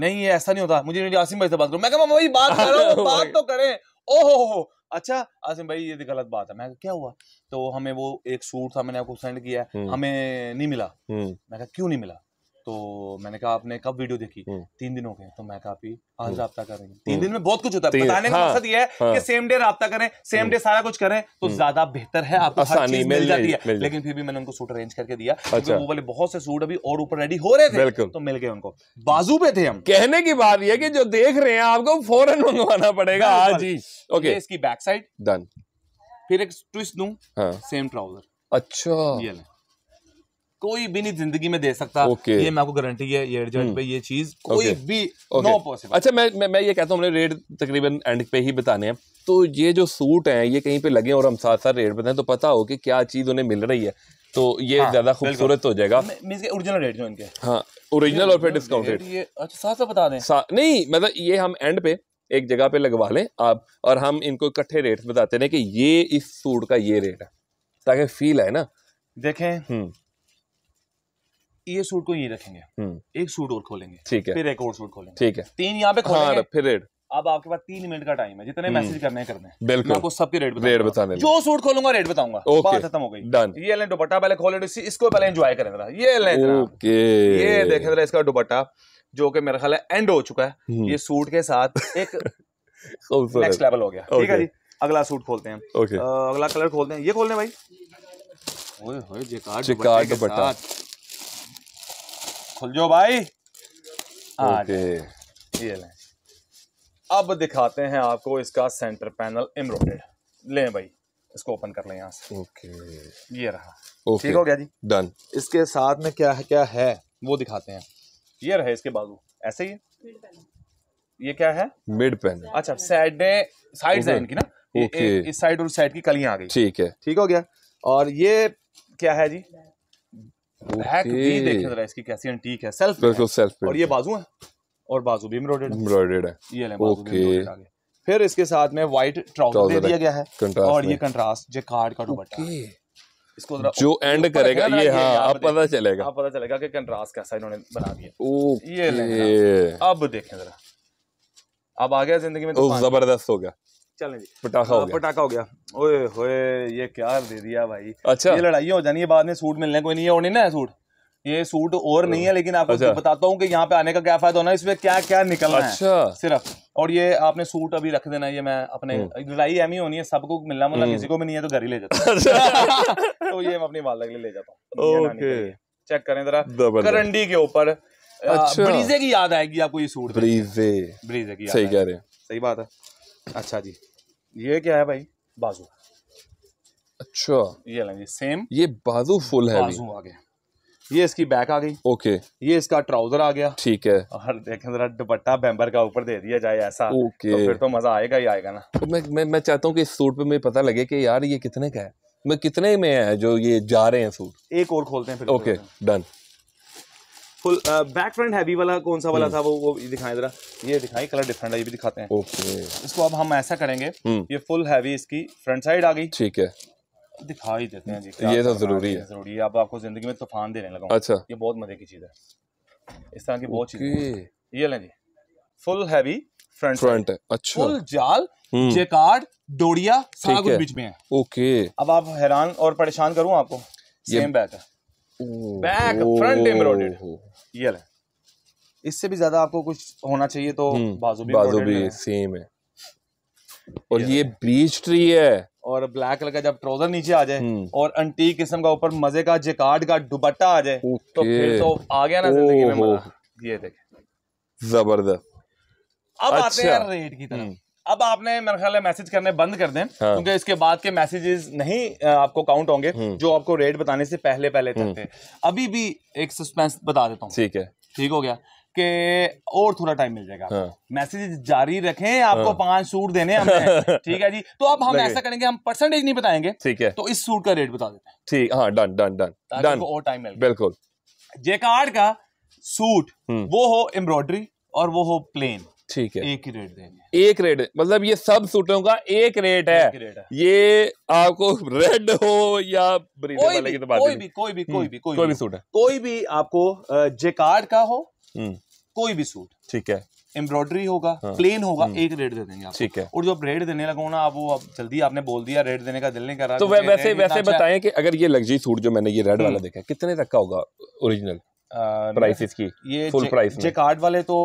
नहीं ये ऐसा नहीं होता मुझे आसिम भाई से बात करो मैं कहा वही बात करो बात तो करें ओहो अच्छा आसिम भाई ये गलत बात है मैं क्या हुआ तो हमें वो एक सूट था मैंने आपको सेंड किया हम्म। हमें नहीं मिला हम्म। मैं क्यों नहीं मिला तो मैंने कहा आपने कब वीडियो देखी हम्म। तीन दिनों के तो मैं काफी आज हम्म। रहा करेंगे तीन हम्म। दिन में बहुत कुछ होता है बताने का हाँ। मकसद ये है हाँ। कि सेम डे रहा करें सेम डे सारा कुछ करें तो ज्यादा बेहतर है आपको हर चीज मिल जाती है लेकिन फिर भी मैंने उनको सूट अरेंज करके दिया क्योंकि अच्छा। वो वाले बहुत से सूट अभी और ऊपर रेडी हो रहे थे तो मिल गए उनको बाजू पे थे हम कहने की बात यह की जो देख रहे हैं आपको फॉरन मंगवाना पड़ेगा आज ही ओके इसकी बैक साइड डन फिर एक ट्विस्ट दू सेम ट्राउजर अच्छा ये कोई भी नहीं जिंदगी में दे सकता okay. ये मैं आपको गारंटी है ये एडजॉइंट hmm. पे ये चीज कोई okay. भी नो पॉसिबल अच्छा मैं, मैं मैं ये कहता हूँ हमने रेट तकरीबन एंड पे ही बताने हैं तो ये जो सूट हैं ये कहीं पे लगे और हम साथ साथ रेट बताएं तो पता हो कि क्या चीज़ उन्हें मिल रही है तो ये हाँ, ज्यादा खूबसूरत हो जाएगा ओरिजिनल रेट जो इनके हाँ ओरिजिनल और फिर डिस्काउंट रेट ये अच्छा साथ साथ बता दें नहीं मतलब ये हम एंड पे एक जगह पे लगवा लें आप और हम इनको इकट्ठे रेट बताते हैं कि ये इस सूट का ये रेट है ताकि फील है ना देखें hmm. ये सूट को ये रखेंगे हम्म। एक सूट और खोलेंगे ठीक है फिर एक और सूट खोलेंगे ठीक है तीन यहाँ पे खोलेंगे हाँ, फिर रेड अब आपके पास तीन मिनट का टाइम है जितने मैसेज हम्म। करने कर हैं बिल्कुल मैं आपको सबके रेट रेट बताने जो सूट खोलूंगा रेट बताऊंगा बात खत्म हो गई डन ये लें दुपट्टा पहले खोले इसको पहले एंजॉय करें ये लें ओके ये देखें इसका दुपट्टा जो कि मेरा ख्याल है एंड हो चुका है हम्म। ये सूट के साथ एक नेक्स्ट लेवल हो गया ठीक है जी अगला सूट खोलते हैं ओके अगला कलर खोलते हैं ये खोलने भाई ओए होए जेकार्ड जेकार्ड दुपट्टा खुल जाओ भाई ओके ये लें अब दिखाते हैं आपको इसका सेंटर पैनल इमरोटेड लें भाई इसको ओपन कर लें यहाँ से ओके ये रहा ओके ठीक हो गया जी डन इसके साथ में क्या है क्या है वो दिखाते हैं ये रहे इसके बाजू ऐसे ही ये क्या है मिड पैनल अच्छा साइड साइड है इनकी ना ओके इस साइड और साइड की कलियां आ गई ठीक है ठीक हो गया और ये क्या है जी फिर इसके साथ में व्हाइट ट्राउजर दिया गया है और ये कंट्रास्ट जो कार्ड का दुपट्टा इसको जो एंड करेगा ये हाँ आप पता चलेगा आप पता चलेगा कि कंट्रास्ट कैसा इन्होंने बना दिया ये अब देखें जरा अब आ गया जिंदगी में तो जबरदस्त हो गया चलें जी पटाखा हाँ, पटाखा हो गया ओए होए ये क्या दे दिया भाई अच्छा ये लड़ाई हो जानी है बाद में सूट मिलने कोई नहीं है और नहीं ना सूट ये सूट और नहीं है लेकिन आपको अच्छा। बताता हूँ कि यहाँ पे आने का क्या फायदा होना इसमें क्या क्या निकलना अच्छा। है सिर्फ और ये आपने सूट अभी रख देना ये मैं अपने हम्म। लड़ाई एम ही होनी है सबको मिलना मतलब हम्म। किसी को भी नहीं है तो घर ही ले जाता अच्छा। तो ये मैं अपनी वाला के लिए ले जाता हूँ चेक करें जरा करंडी के ऊपर अच्छा। ब्रीजे की याद आएगी आपको ये सूट ब्रीजे ब्रीजे की सही कह रहे हैं सही बात है अच्छा जी ये क्या है भाई बाजू अच्छा ये लेंगे सेम ये बाजू फुल है बाजू आ गया ये इसकी बैक आ गई ओके ये इसका ट्राउजर आ गया ठीक है और देखें जरा दुपट्टा बैंबर का ऊपर दे दिया जाए ऐसा ओके तो फिर तो मजा आएगा ही आएगा ना तो मैं मैं, मैं चाहता हूँ कि इस सूट पे मुझे पता लगे कि यार ये कितने का है मैं कितने में है जो ये जा रहे हैं सूट एक और खोलते हैं फिर okay done full back front heavy वाला कौन सा वाला हम्म। था वो वो दिखाए जरा ये दिखाई कलर डिफरेंट है ये भी दिखाते हैं ओके इसको अब हम ऐसा करेंगे हम्म। ये फुल हैवी इसकी फ्रंट साइड आ गई ठीक है दिखाई देते हैं जी ये तो जरूरी है जरूरी है अब आपको जिंदगी में तूफान देने लगा अच्छा ये बहुत मजे की चीज है इस तरह की बहुत चीज ये लें जी फुल हैवी फ्रंट फ्रंट है अच्छा फुल जाल जेकार्ड हम्म। डोरिया सारा कुछ बीच में है ओके अब आप हैरान और परेशान करूं आपको सेम बैक है बैक फ्रंट एम्ब्रॉयडर्ड ये ले इससे भी ज्यादा आपको कुछ होना चाहिए तो हम्म, बाजू भी बाजू भी सेम है और ये, ये ब्रीच ट्री है और ब्लैक कलर का जब ट्राउजर नीचे आ जाए हम्म। और अंटी किस्म का ऊपर मजे का जेकार्ड का दुपट्टा आ जाए तो फिर तो आ गया ना जिंदगी में मजा ये देखें जबरदस्त अब अच्छा। आते हैं रेट अच्छा। की तरफ हम्म। अब आपने मेरा ख्याल मैसेज करने बंद कर दें हाँ। क्योंकि इसके बाद के मैसेजेस नहीं आपको काउंट होंगे हम्म। जो आपको रेट बताने से पहले पहले हम्म। थे अभी भी एक सस्पेंस बता देता हूँ ठीक है ठीक हो गया के और थोड़ा टाइम मिल जाएगा हाँ। मैसेज जारी रखें आपको हाँ। पांच सूट देने हमने ठीक है जी तो अब हम ऐसा करेंगे हम परसेंटेज नहीं बताएंगे ठीक है तो इस सूट का रेट बता देते हैं ठीक हाँ डन डन डन डन और टाइम मिल बिल्कुल जेकार्ड का सूट हम्म। वो हो एम्ब्रॉयडरी और वो हो प्लेन ठीक है एक ही रेट देंगे एक रेट मतलब ये सब सूटों का एक रेट है, एक रेट है। ये आपको रेड हो या मतलब तो कोई भी, कोई भी कोई भी कोई भी कोई, कोई भी सूट है कोई भी आपको जेकार्ड का हो हम्म। कोई भी सूट ठीक है एम्ब्रॉयडरी होगा हाँ, प्लेन होगा हम्म। एक रेट दे देंगे ठीक है और जो आप रेट देने लगो ना आप वो आप जल्दी आपने बोल दिया रेट देने का दिल नहीं कर रहा तो, तो वैसे वैसे अच्छा बताएं कि अगर ये लग्जरी सूट जो मैंने ये रेड वाला हम्म। देखा कितने तक का होगा ओरिजिनल प्राइसेस की ये फुल प्राइस जे कार्ड वाले तो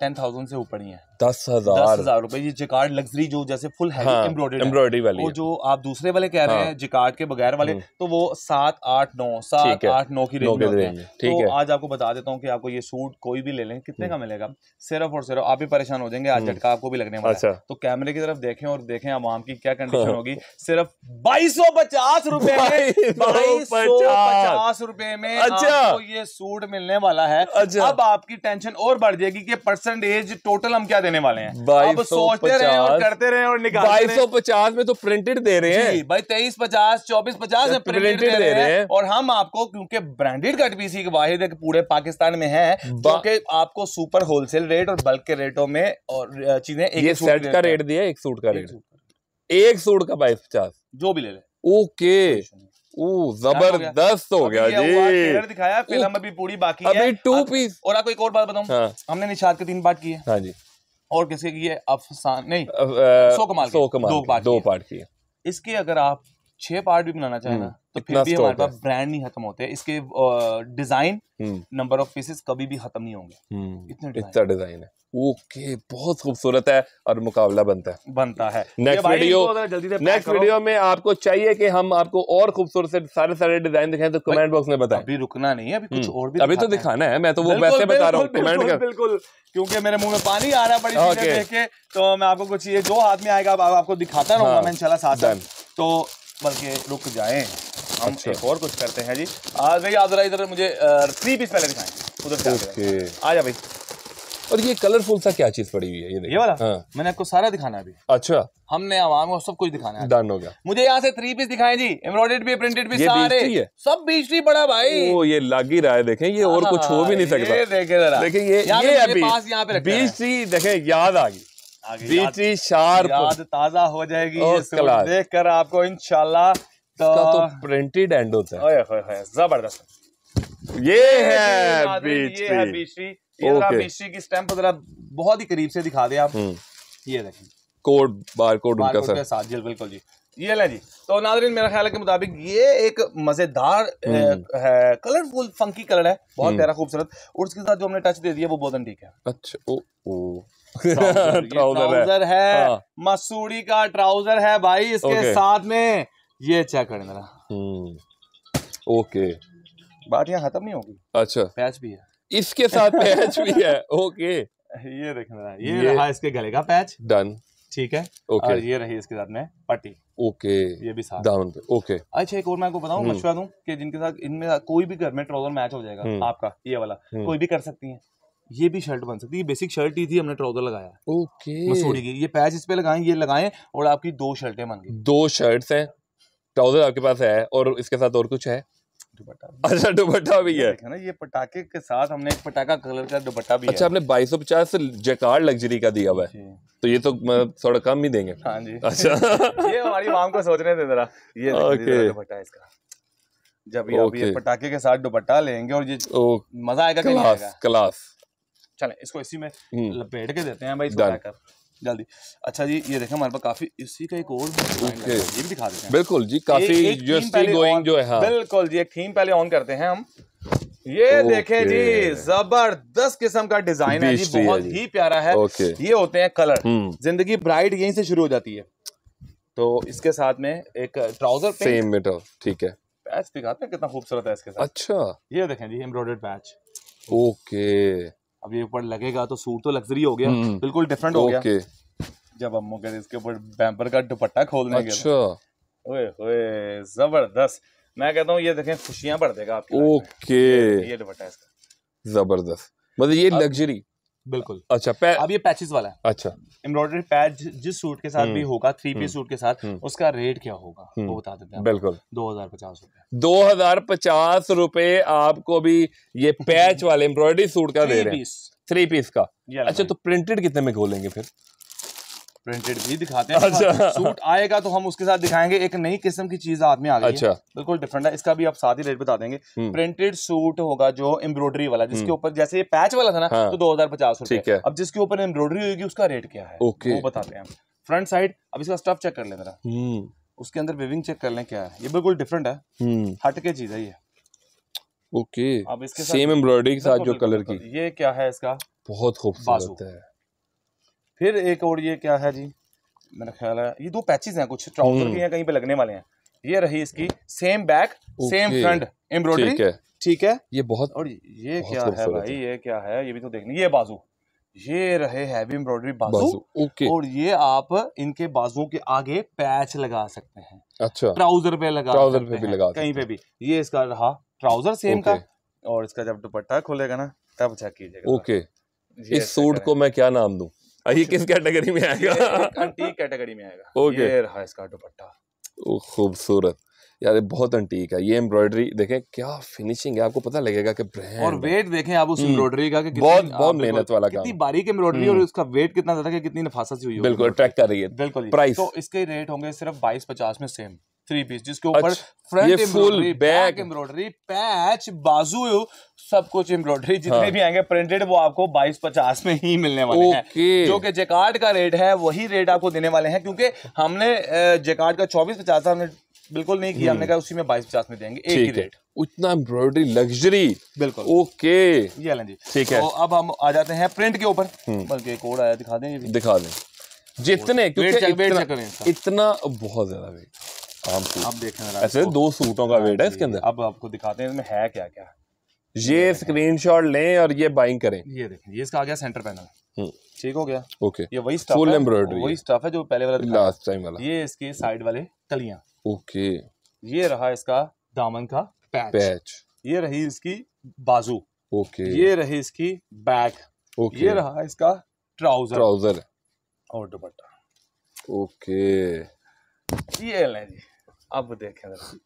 टेन थाउजेंड से ऊपर ही है दस हजार दस हजार रुपए ये लग्जरी जो जैसे फुल एम्ब्रॉयडरी हाँ, वाली वो जो आप दूसरे वाले कह रहे हाँ। हैं के बगैर वाले हम्म। तो वो सात आठ नौ सात आठ नौ की रेंज में ठीक तो है आज आपको बता देता हूँ की आपको ये सूट कोई भी ले लें कितने का हम्म। मिलेगा सिर्फ और सिर्फ आप भी परेशान हो जाएंगे आज हम्म। झटका आपको भी लगने वाला अच्छा। तो कैमरे की तरफ देखें और देखें आवाम की क्या कंडीशन हाँ। होगी सिर्फ बाईस सौ पचास रुपए में बाईस सौ पचास रुपए में अच्छा। ये सूट रिपोर्ट मिलने वाला है अच्छा। अब आपकी टेंशन और बढ़ जाएगी कि परसेंटेज टोटल हम क्या देने वाले हैं अब सोचते रहे और करते रहे और निकाल बाईस सौ पचास में तो प्रिंटेड दे रहे हैं भाई तेईस पचास चौबीस पचास में प्रिंटेड दे, रहे हैं और हम आपको क्योंकि ब्रांडेड कट पीसी के वाहिद पूरे पाकिस्तान में है क्योंकि आपको सुपर होलसेल रेट और बल्क के रेटों में और चीजें एक सेट का रेट दिया एक सूट का रेट एक सूट का बाईस पचास जो भी ले ले ओके okay. जबरदस्त हो गया जी दिखाया फिल्म अभी पूरी बाकी अभी है टू पीस और आपको एक और बात बताऊं हाँ। हमने निषाद के तीन पार्ट किए हाँ जी और किसके किए अफसान नहीं सो कमाल सो कमाल दो पार्ट दो पार्ट किए इसके अगर आप छह पार्ट भी बनाना चाहे ना हम्म, तो फिर भी हमारे पास ब्रांड नहीं खत्म होते इसके डिजाइन नंबर ऑफ पीसेस कभी भी खत्म नहीं होंगे हम्म, इतने इतना डिजाइन है ओके बहुत खूबसूरत है और मुकाबला बनता है बनता है नेक्स्ट वीडियो नेक्स्ट वीडियो में आपको चाहिए कि हम आपको और खूबसूरत से सारे सारे डिजाइन दिखाएं तो कमेंट बॉक्स में बताएं अभी रुकना नहीं है अभी कुछ हम्म, और भी अभी तो दिखाना है मैं तो वो वैसे बता रहा हूँ कमेंट कर बिल्कुल क्योंकि मेरे मुंह में पानी आ रहा है बड़ी चीजें देख के तो मैं आपको कुछ ये जो हाथ में आएगा आपको दिखाता रहूंगा हाँ, मैं चला साथ तो बल्कि रुक जाएं हम अच्छा। एक और कुछ करते हैं जी आ गई आज इधर मुझे थ्री पीस पहले दिखाएं उधर से आ जा भाई और ये कलरफुल सा क्या चीज पड़ी हुई है ये ये वाला हाँ। मैंने आपको सारा दिखाना अभी अच्छा हमने आवाम को सब कुछ दिखाना है डन हो गया मुझे यहाँ से थ्री पीस दिखाएं जी एम्ब्रॉइडेड भी प्रिंटेड भी सारे सब बीचरी बड़ा भाई वो ये लाग ही रहा है देखें ये और कुछ हो भी नहीं हाँ, सकता देखे ये ये बीचरी देखे याद आ गई बीटी शार्प याद ताजा हो जाएगी देख कर आपको इनशाला तो, तो प्रिंटेड एंड होता है जबरदस्त ये है बीटी ये है बीटी की स्टैंप जरा बहुत ही करीब से दिखा दे आप हम्म। ये देखें कोड बारकोड उनका सर साथ जी बिल्कुल जी ये ले जी तो नादरीन मेरा ख्याल के मुताबिक ये एक मजेदार हम्म। है कलरफुल फंकी कलर है बहुत हम्म। प्यारा खूबसूरत और उसके साथ जो हमने टच दे दिया वो बहुत ठीक है अच्छा ओ ओ ट्राउजर है है हाँ। मसूरी का ट्राउजर है भाई इसके साथ में ये चेक करें मेरा ओके बात यहाँ खत्म नहीं होगी अच्छा पैच भी है इसके साथ पैच भी है ओके ये देखना ये, ये रहा इसके गले का पैच डन ठीक है ओके और ये रही इसके साथ में पट्टी ओके ये भी साथ दामन पे ओके अच्छा एक और मैं आपको बताऊं मशवरा हम्म। दूं कि जिनके साथ इनमें कोई भी घर में ट्राउजर मैच हो जाएगा हम्म। आपका ये वाला हम्म। कोई भी कर सकती है ये भी शर्ट बन सकती है बेसिक शर्ट ही थी हमने ट्राउजर लगाया ओके मसूरी की ये पैच इस पे लगाएं ये लगाएं और आपकी दो शर्टें बन गई दो शर्ट्स हैं ट्राउजर आपके पास है और इसके साथ और कुछ है दुपट्टा अच्छा दुपट्टा भी है ना ये पटाखे के साथ हमने एक पटाखा कलर का दुपट्टा भी अच्छा आपने बाईस सौ पचास जकार लग्जरी का दिया हुआ है तो ये तो थोड़ा कम ही देंगे हाँ जी अच्छा ये हमारी माम को सोचने दे जरा ये दुपट्टा इसका जब ये पटाखे के साथ दुपट्टा लेंगे और ये मजा आएगा क्लास क्लास चले इसको इसी में हम्म। लपेट के देते हैं भाई कर जल्दी अच्छा जी ये देखें हमारे पास काफी इसी का एक और okay. ये भी दिखा देते हैं बिल्कुल जी काफी एक, गोइंग जो है हाँ। बिल्कुल जी एक थीम पहले ऑन करते हैं हम ये देखें जी जबरदस्त किस्म का डिजाइन है जी बहुत ही प्यारा है ये होते हैं कलर हम्म। जिंदगी ब्राइट यहीं से शुरू हो जाती है तो इसके साथ में एक ट्राउजर सेम मेटल ठीक है पैच दिखाते हैं कितना खूबसूरत है इसके साथ अच्छा ये देखें जी एम्ब्रॉयडर्ड पैच ओके अब ये ऊपर लगेगा तो सूट तो लग्जरी हो गया हम्म। बिल्कुल डिफरेंट हो गया जब अम्मू के इसके ऊपर बैम्पर का दुपट्टा खोलने अच्छा ओए जबरदस्त मैं कहता हूँ ये देखें खुशियां बढ़ देगा आपके ओके ये दुपट्टा इसका जबरदस्त मतलब ये लग्जरी बिल्कुल अच्छा अब ये पैचेस वाला है अच्छा एम्ब्रॉयडरी पैच जिस सूट के साथ भी हम्म। होगा थ्री पीस सूट के साथ हम्म। उसका रेट क्या होगा वो हम्म। बता देते हैं बिल्कुल दो हजार पचास रूपए दो हजार पचास रूपए आपको भी ये पैच वाले एम्ब्रॉयडरी सूट का दे रहे हैं थ्री पीस का अच्छा तो प्रिंटेड कितने में खोलेंगे फिर प्रिंटेड भी दिखाते हैं अच्छा। सूट हाँ, आएगा तो हम उसके साथ दिखाएंगे एक नई किस्म की चीज आदमी आ गई अच्छा। है बिल्कुल डिफरेंट है इसका भी आप साथ ही रेट बता देंगे प्रिंटेड हम्म। सूट होगा जो एम्ब्रॉयडरी वाला जिसके हम्म। ऊपर जैसे ये पैच वाला था ना हाँ। तो दो हजार पचास रुपए अब जिसके ऊपर एम्ब्रॉयडरी होगी उसका रेट क्या है वो बताते हैं फ्रंट साइड अब इसका स्टफ चेक कर ले मेरा हम्म। उसके अंदर वेविंग चेक कर ले क्या है ये बिल्कुल डिफरेंट है हटके चीज है ये ओके अब इसके सेम एम्ब्रॉयडरी के साथ जो कलर की ये क्या है इसका बहुत खूबसूरत है फिर एक और ये क्या है जी मेरा ख्याल है ये दो पैचेज हैं कुछ ट्राउजर हम्म। भी हैं कहीं पे लगने वाले हैं ये रही इसकी same back same front embroidery ठीक है ये बहुत और ये बहुत क्या है भाई ये क्या है ये भी तो देखने ये बाजू ये रहे हैवी एम्ब्रॉयडरी बाजू, बाजू ओके और ये आप इनके बाजुओं के आगे पैच लगा सकते हैं अच्छा ट्राउजर पे लगा ट्राउजर पे भी लगा कहीं पे भी ये इसका रहा ट्राउजर सेम का और इसका जब दुपट्टा खोलेगा ना तब चेक कीजिएगा ओके इस सूट को मैं क्या नाम दू ये किस कैटेगरी में आएगा अंटीक कैटेगरी में आएगा ओके ये रहा इसका दुपट्टा खूबसूरत यार बहुत अंटीक है ये एम्ब्रॉयडरी देखें क्या फिनिशिंग है आपको पता लगेगा कि ब्रांड और वेट देखें आप उस एम्ब्रॉयडरी हम्म। का कि बहुत बहुत मेहनत वाला कितनी बारीक एम्ब्रॉयडरी और हम्म। उसका वेट कितना ज्यादा कि कितनी नफासत हुई बिल्कुल अट्रैक्ट कर रही है बिल्कुल प्राइस तो इसके रेट होंगे सिर्फ बाईस पचास में सेम थ्री पीस जिसके ऊपर front embroidery back embroidery patch बाजू सब कुछ एम्ब्रॉयडरी जितने हाँ। भी आएंगे प्रिंटेड वो आपको बाईस पचास में ही मिलने वाले हैं जो कि जेकार्ड का रेट है वही रेट आपको देने वाले हैं क्योंकि हमने जेकार्ड का चौबीस पचास हमने बिल्कुल नहीं किया हमने हम्म। कहा उसी में बाईस पचास में देंगे एक ही रेट उतना एम्ब्रॉयडरी लग्जरी बिल्कुल ओके ये जी ठीक है तो अब हम आ जाते हैं प्रिंट के ऊपर हम्म। बल्कि एक और आया दिखा दें दिखा दें जितने इतना बहुत ज्यादा वेट अब देखें ऐसे दो सूटों का वेट है इसके अंदर अब आपको दिखाते हैं इसमें है क्या क्या ये स्क्रीनशॉट लें और ये बाइंग करें ये देखें ये इसका आ गया सेंटर पैनल हम्म। ठीक हो गया ओके ये वही स्टफ फुल एम्ब्रॉयडरी वही स्टफ है जो पहले वाला लास्ट टाइम वाला ये इसके साइड वाले कलियां ओके ये रहा इसका दामन का पैच, पैच। ये रही इसकी बाजू ओके ये रही इसकी बैक ओके ये रहा इसका ट्राउजर ट्राउजर और दुपट्टा ओके ये लें जी अब देखें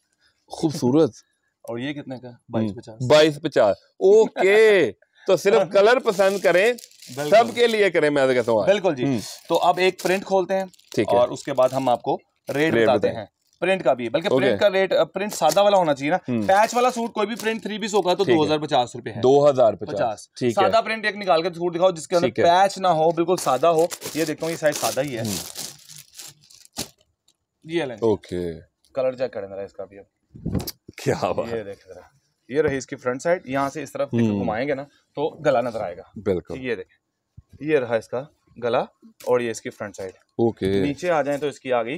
खूबसूरत और ये कितने का हम्म। बाईस पचास बाईस पचास ओके तो सिर्फ कलर पसंद करें सबके लिए करें मैं कहता हूँ बिल्कुल जी हम्म। तो अब एक प्रिंट खोलते हैं ठीक है और उसके बाद हम आपको रेट बताते हैं प्रिंट का भी बल्कि okay. प्रिंट का रेट प्रिंट सादा वाला होना चाहिए ना हम्म। पैच वाला सूट कोई भी प्रिंट थ्री पीस होगा तो दो हजार पचास रुपए दो हजार पचास सादा प्रिंट एक निकाल के सूट दिखाओ जिसके अंदर पैच ना हो बिल्कुल सादा हो ये देखता हूँ ये साइज सादा ही है ये ओके कलर चेक करें जरा इसका भी अब क्या ये देखें जरा ये रही इसकी फ्रंट साइड यहाँ से इस तरफ हम्म। घुमाएंगे ना तो गला नजर आएगा बिल्कुल ये देखे ये रहा इसका गला और ये इसकी फ्रंट साइड ओके नीचे आ जाए तो इसकी आ गई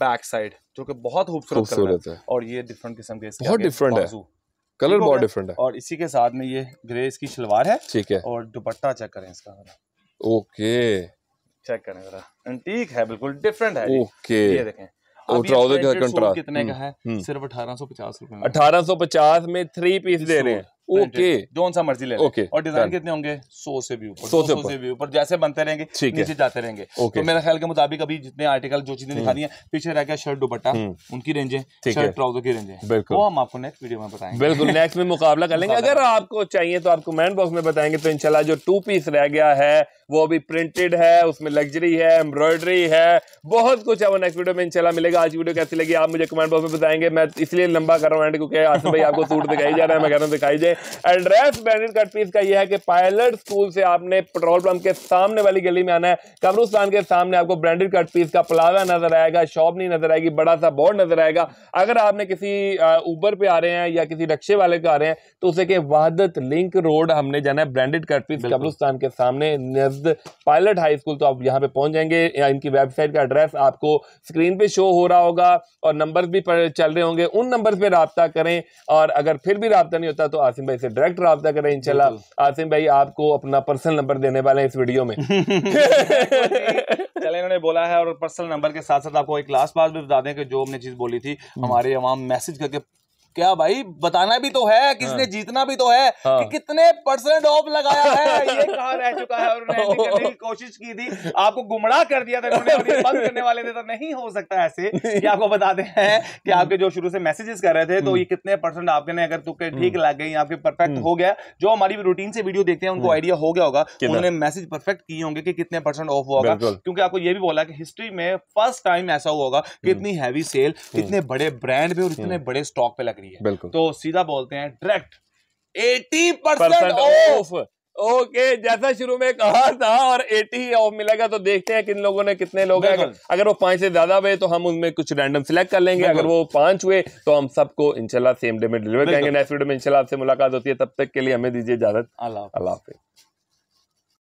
बैक साइड जो कि बहुत खूबसूरत है और ये डिफरेंट किस्म के बहुत डिफरेंट है कलर बहुत डिफरेंट है और इसी के साथ में ये ग्रे इसकी शलवार है ठीक है और दुपट्टा चेक करें इसका ओके चेक करें जरा एंटीक है बिल्कुल डिफरेंट है ओके ये देखें कितने का हम्म, है हम्म। सिर्फ अठारह सौ पचास अठारह सौ पचास में थ्री पीस दे रहे हैं ओके जोन सा मर्जी ले ओके और डिजाइन कितने होंगे सौ से भी ऊपर सौ से भी ऊपर जैसे बनते रहेंगे नीचे जाते रहेंगे तो मेरे ख्याल के मुताबिक अभी जितने आर्टिकल जो चीजें हम्म। दिखा दी है पीछे रह गया शर्ट दुपट्टा हम्म। उनकी रेंज है शर्ट ट्राउजर की रेंज है वो हम आपको नेक्स्ट वीडियो में बताएंगे बिल्कुल नेक्स्ट में मुकाबला कर लेंगे अगर आपको चाहिए तो आप कमेंट बॉक्स में बताएंगे तो इनशाला जो टू पीस रह गया है वो अभी प्रिंटेड है उसमें लग्जरी है एम्ब्रॉयडरी है बहुत कुछ है वो नेक्स्ट वीडियो में इंशाल्लाह मिलेगा आज वीडियो कैसी लगी आप मुझे कमेंट बॉक्स में बताएंगे मैं इसलिए लंबा कर रहा हूँ एंड क्योंकि आसिफ भाई आपको सूट दिखाई जा रहा है मैं कह रहा हूँ दिखाई जाए एड्रेस ब्रांडेड कट पीस का यह है कि पायलट स्कूल से आपने पेट्रोल पंप के सामने वाली गली में आना है कब्रुस्तान के सामने आपको ब्रांडेड कट पीस का प्लाजा नजर आएगा शॉप नहीं नजर आएगी बड़ा सा बोर्ड नजर आएगा अगर आपने किसी ऊबर पे आ रहे हैं या किसी रिक्शे वाले पे आ रहे हैं तो उसे के वहादत लिंक रोड हमने जाना है ब्रांडेड कट पीस कब्रुस्तान के सामने नजद पायलट हाई स्कूल तो आप यहाँ पे पहुंच जाएंगे इनकी वेबसाइट का एड्रेस आपको स्क्रीन पे शो हो रहा होगा और नंबर भी चल रहे होंगे उन नंबर पर रबता करें और अगर फिर भी रबता नहीं होता तो आसिम आसिम भाई से डायरेक्ट रहा करें इनशाला आसिम भाई आपको अपना पर्सनल नंबर देने वाले हैं इस वीडियो में चले इन्होंने बोला है और पर्सनल नंबर के साथ साथ आपको एक लास्ट बात भी बता दें कि जो हमने चीज़ बोली थी हम्म। हमारे अवाम मैसेज करके क्या भाई बताना भी तो है हाँ। किसने हाँ। जीतना भी तो है हाँ। कि कितने परसेंट ऑफ लगाया है ये कहा रह चुका है और उन्होंने करने की कोशिश की थी आपको गुमराह कर दिया था उन्होंने बंद करने वाले थे तो नहीं हो सकता ऐसे कि आपको बता हैं कि आपके जो शुरू से मैसेजेस कर रहे थे तो ये हम्म। कितने परसेंट आपके ने अगर तुके तो ठीक हम्म। लग गई आपके परफेक्ट हम्म। हो गया जो हमारी रूटीन से वीडियो देखते हैं उनको आइडिया हो गया होगा उन्होंने मैसेज परफेक्ट किए होंगे कि कितने परसेंट ऑफ होगा क्योंकि आपको ये भी बोला कि हिस्ट्री में फर्स्ट टाइम ऐसा हुआ होगा कि इतनी हैवी सेल इतने बड़े ब्रांड पे और इतने बड़े स्टॉक पे लगे रही है तो सीधा बोलते हैं direct eighty percent off okay जैसा शुरू में कहा था और एटी ऑफ मिलेगा तो देखते हैं किन लोगों ने कितने लोग हैं अगर वो पांच से ज्यादा हुए तो हम उनमें कुछ रैंडम सिलेक्ट कर लेंगे अगर वो पांच हुए तो हम सबको इंशाल्लाह सेम डे में डिलीवर करेंगे नेक्स्ट वीडियो में इंशाल्लाह आपसे मुलाकात होती है तब तक के लिए हमें दीजिए इजाजत अल्लाह हाफिज